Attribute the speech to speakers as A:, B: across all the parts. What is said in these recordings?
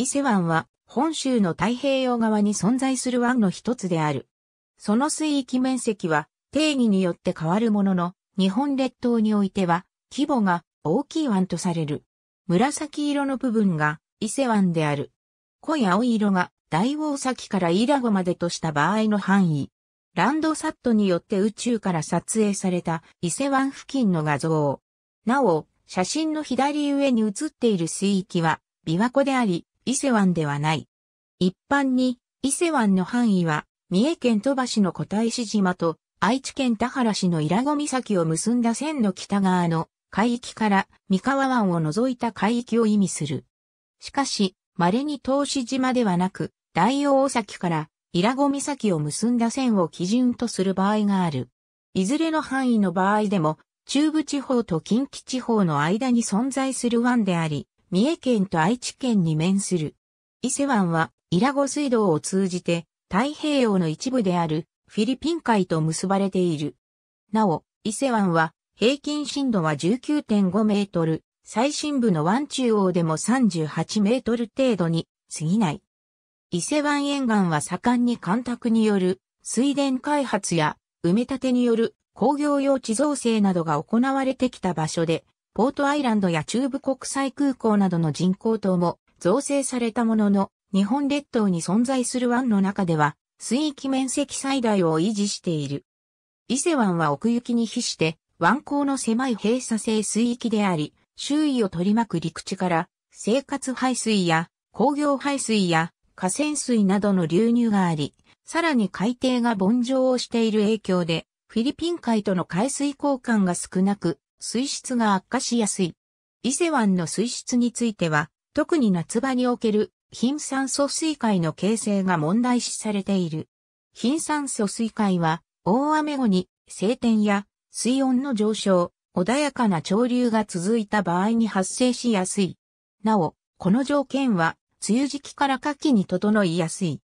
A: 伊勢湾は本州の太平洋側に存在する湾の一つである。その水域面積は定義によって変わるものの、日本列島においては規模が大きい湾とされる。紫色の部分が伊勢湾である。濃い青色が大王崎からイラゴまでとした場合の範囲。ランドサットによって宇宙から撮影された伊勢湾付近の画像。なお、写真の左上に写っている水域は琵琶湖であり、伊勢湾ではない。一般に、伊勢湾の範囲は、三重県鳥羽市の小石島と、愛知県田原市の伊良湖岬を結んだ線の北側の海域から三河湾を除いた海域を意味する。しかし、稀に東志島ではなく、大王崎から伊良湖岬を結んだ線を基準とする場合がある。いずれの範囲の場合でも、中部地方と近畿地方の間に存在する湾であり、三重県と愛知県に面する。伊勢湾は、伊良湖水道を通じて、太平洋の一部である、フィリピン海と結ばれている。なお、伊勢湾は、平均震度は19.5メートル、最深部の湾中央でも38メートル程度に過ぎない。伊勢湾沿岸は盛んに干拓による水田開発や埋め立てによる工業用地造成などが行われてきた場所で、ポートアイランドや中部国際空港などの人工島も造成されたものの、日本列島に存在する湾の中では、水域面積最大を維持している。伊勢湾は奥行きに比して、湾口の狭い閉鎖性水域であり、周囲を取り巻く陸地から、生活排水や工業排水や河川水などの流入があり、さらに海底が盆上をしている影響で、フィリピン海との海水交換が少なく、水質が悪化しやすい。伊勢湾の水質については、特に夏場における貧酸素水塊の形成が問題視されている。貧酸素水塊は、大雨後に晴天や水温の上昇、穏やかな潮流が続いた場合に発生しやすい。なお、この条件は、梅雨時期から夏季に整いやすい。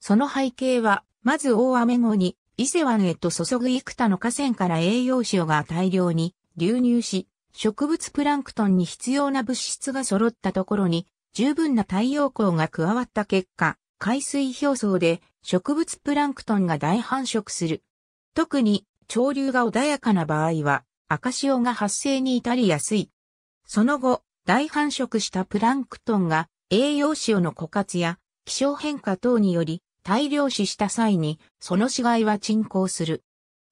A: その背景は、まず大雨後に、伊勢湾へと注ぐ幾多の河川から栄養塩が大量に流入し、植物プランクトンに必要な物質が揃ったところに、十分な太陽光が加わった結果、海水表層で植物プランクトンが大繁殖する。特に潮流が穏やかな場合は、赤潮が発生に至りやすい。その後、大繁殖したプランクトンが栄養潮の枯渇や気象変化等により大量死した際に、その死骸は沈降する。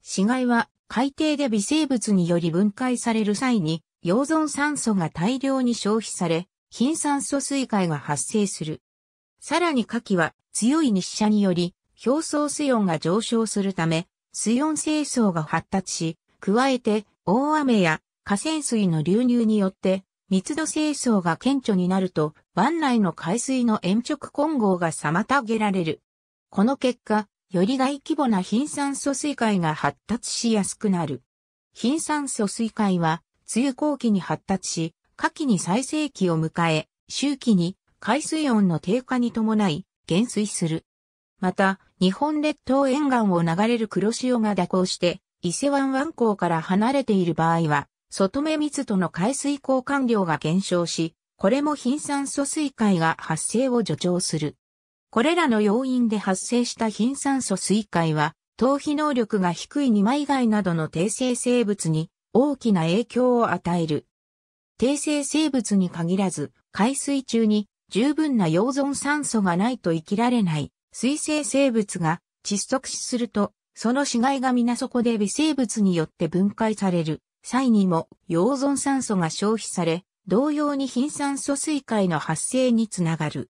A: 死骸は海底で微生物により分解される際に、溶存酸素が大量に消費され、貧酸素水害が発生する。さらに下記は強い日射により、表層水温が上昇するため、水温清掃が発達し、加えて大雨や河川水の流入によって密度清掃が顕著になると、湾内の海水の延直混合が妨げられる。この結果、より大規模な貧酸素水塊が発達しやすくなる。貧酸素水塊は、梅雨後期に発達し、夏季に最盛期を迎え、周期に海水温の低下に伴い、減衰する。また、日本列島沿岸を流れる黒潮が蛇行して、伊勢湾湾港から離れている場合は、外目密度の海水交換量が減少し、これも貧酸素水塊が発生を助長する。これらの要因で発生した貧酸素水解は、逃避能力が低い二枚貝などの低生生物に大きな影響を与える。低生生物に限らず、海水中に十分な溶存酸素がないと生きられない水生生物が窒息死すると、その死骸が水底で微生物によって分解される際にも溶存酸素が消費され、同様に貧酸素水解の発生につながる。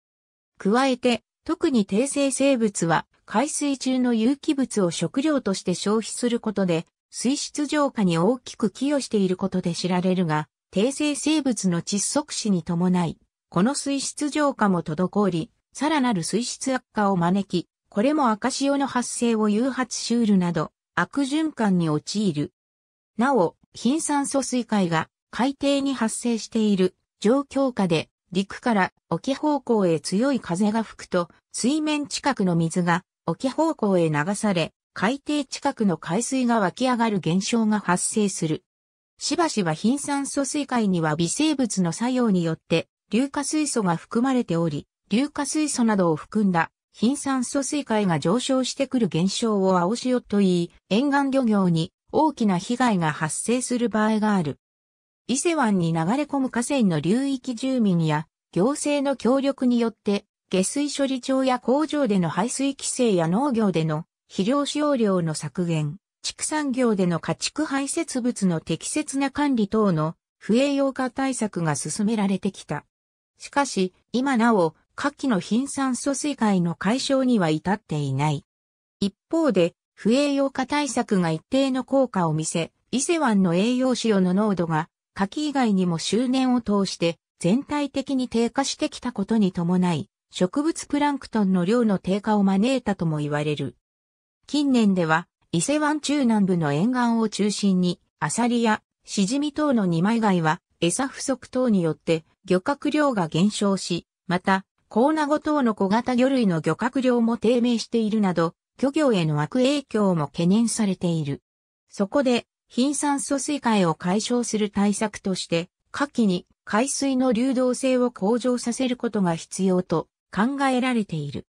A: 加えて、特に低生生物は海水中の有機物を食料として消費することで水質浄化に大きく寄与していることで知られるが、低生生物の窒息死に伴い、この水質浄化も滞り、さらなる水質悪化を招き、これも赤潮の発生を誘発しうるなど、悪循環に陥る。なお、貧酸素水海が海底に発生している状況下で陸から沖方向へ強い風が吹くと、水面近くの水が沖方向へ流され、海底近くの海水が湧き上がる現象が発生する。しばしば貧酸素水海には微生物の作用によって硫化水素が含まれており、硫化水素などを含んだ貧酸素水海が上昇してくる現象を青潮といい、沿岸漁業に大きな被害が発生する場合がある。伊勢湾に流れ込む河川の流域住民や行政の協力によって下水処理場や工場での排水規制や農業での肥料使用量の削減、畜産業での家畜排泄物の適切な管理等の不栄養化対策が進められてきた。しかし、今なお、下記の貧酸素水害の解消には至っていない。一方で、不栄養化対策が一定の効果を見せ、伊勢湾の栄養塩の濃度が夏季以外にも周年を通して全体的に低下してきたことに伴い、植物プランクトンの量の低下を招いたとも言われる。近年では、伊勢湾中南部の沿岸を中心に、アサリやシジミ等の二枚貝は、餌不足等によって漁獲量が減少し、また、コーナゴ等の小型魚類の漁獲量も低迷しているなど、漁業への悪影響も懸念されている。そこで、貧酸素水解を解消する対策として、下記に海水の流動性を向上させることが必要と考えられている。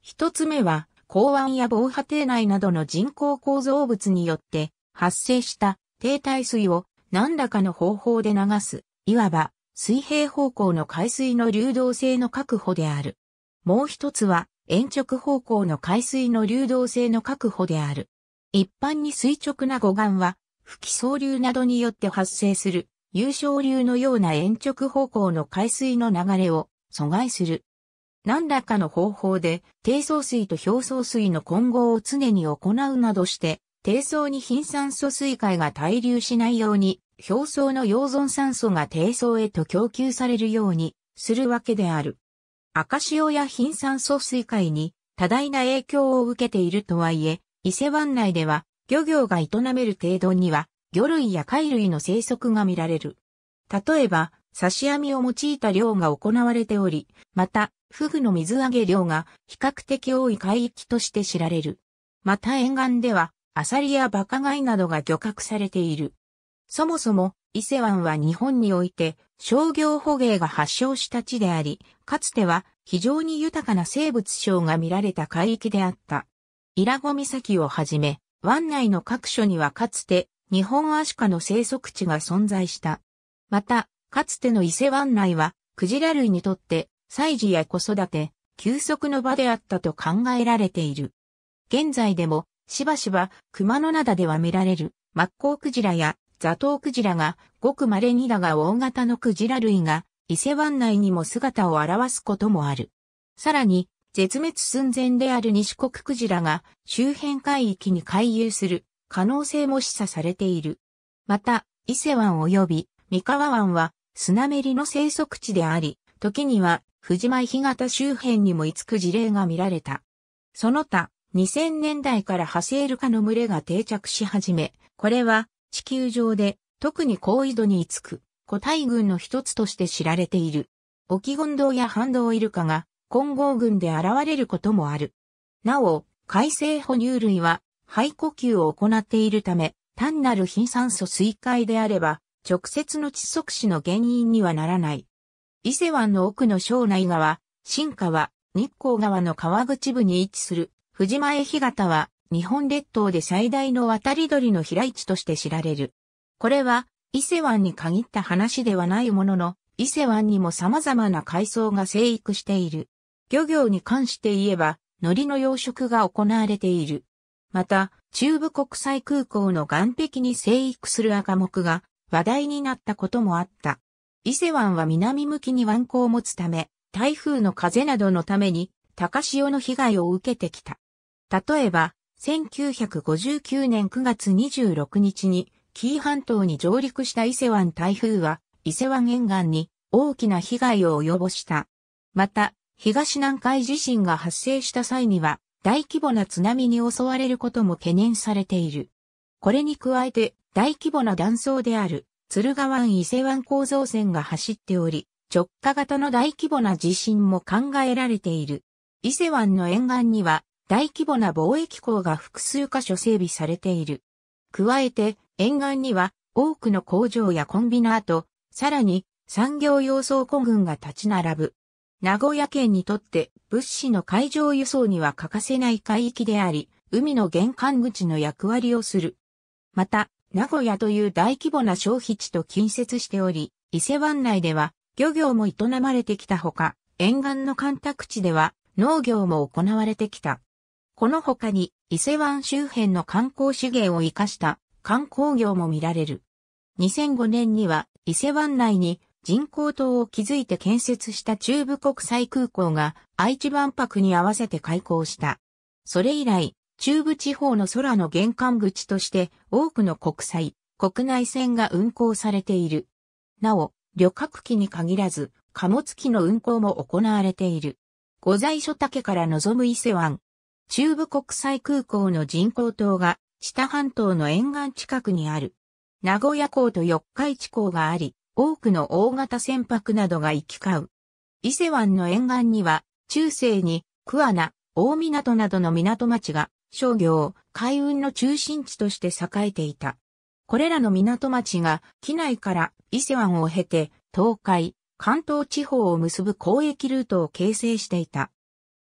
A: 一つ目は、港湾や防波堤内などの人工構造物によって発生した低体水を何らかの方法で流す、いわば水平方向の海水の流動性の確保である。もう一つは、延直方向の海水の流動性の確保である。一般に垂直な護岸は、不気層流などによって発生する、優昇流のような延直方向の海水の流れを阻害する。何らかの方法で、低層水と表層水の混合を常に行うなどして、低層に貧酸素水塊が滞留しないように、表層の溶存酸素が低層へと供給されるようにするわけである。赤潮や貧酸素水塊に多大な影響を受けているとはいえ、伊勢湾内では漁業が営める程度には、魚類や貝類の生息が見られる。例えば、刺し網を用いた漁が行われており、また、フグの水揚げ量が比較的多い海域として知られる。また沿岸では、アサリやバカガイなどが漁獲されている。そもそも、伊勢湾は日本において商業捕鯨が発祥した地であり、かつては非常に豊かな生物賞が見られた海域であった。イラゴ岬をはじめ、湾内の各所にはかつて日本アシカの生息地が存在した。また、かつての伊勢湾内は、クジラ類にとって、祭事や子育て、休息の場であったと考えられている。現在でも、しばしば熊野灘では見られる、マッコウクジラやザトウクジラが、ごく稀にだが大型のクジラ類が、伊勢湾内にも姿を現すこともある。さらに、絶滅寸前である西国クジラが周辺海域に回遊する可能性も示唆されている。また、伊勢湾及び三河湾はスナメリの生息地であり、時には藤前干潟周辺にも居つく事例が見られた。その他、2000年代からハセイルカの群れが定着し始め、これは地球上で特に高緯度に居つく個体群の一つとして知られている。オキゴンドウやハンドウイルカが混合群で現れることもある。なお、海生哺乳類は肺呼吸を行っているため、単なる貧酸素水解であれば、直接の窒息死の原因にはならない。伊勢湾の奥の庄内川、新川、日光川の川口部に位置する藤前干潟は日本列島で最大の渡り鳥の飛来地として知られる。これは伊勢湾に限った話ではないものの、伊勢湾にも様々な海藻が生育している。漁業に関して言えば、海苔の養殖が行われている。また、中部国際空港の岸壁に生育する赤木が話題になったこともあった。伊勢湾は南向きに湾口を持つため、台風の風などのために高潮の被害を受けてきた。例えば、1959年9月26日に紀伊半島に上陸した伊勢湾台風は伊勢湾沿岸に大きな被害を及ぼした。また、東南海地震が発生した際には、大規模な津波に襲われることも懸念されている。これに加えて、大規模な断層である、鶴川湾伊勢湾構造線が走っており、直下型の大規模な地震も考えられている。伊勢湾の沿岸には、大規模な貿易港が複数箇所整備されている。加えて、沿岸には、多くの工場やコンビナート、さらに、産業用倉庫群が立ち並ぶ。名古屋県にとって物資の海上輸送には欠かせない海域であり、海の玄関口の役割をする。また、名古屋という大規模な消費地と近接しており、伊勢湾内では漁業も営まれてきたほか、沿岸の干拓地では農業も行われてきた。この他に伊勢湾周辺の観光資源を活かした観光業も見られる。2005年には伊勢湾内に人工島を築いて建設した中部国際空港が愛知万博に合わせて開港した。それ以来、中部地方の空の玄関口として多くの国際、国内線が運航されている。なお、旅客機に限らず、貨物機の運航も行われている。御在所竹から望む伊勢湾。中部国際空港の人工島が、知多半島の沿岸近くにある。名古屋港と四日市港があり、多くの大型船舶などが行き交う。伊勢湾の沿岸には、中世に桑名、大港などの港町が商業、海運の中心地として栄えていた。これらの港町が機内から伊勢湾を経て東海、関東地方を結ぶ交易ルートを形成していた。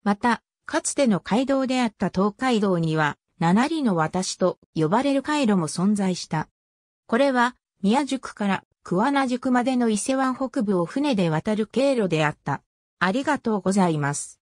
A: また、かつての街道であった東海道には、七里の私と呼ばれる回路も存在した。これは、宮宿から桑名宿までの伊勢湾北部を船で渡る経路であった。ありがとうございます。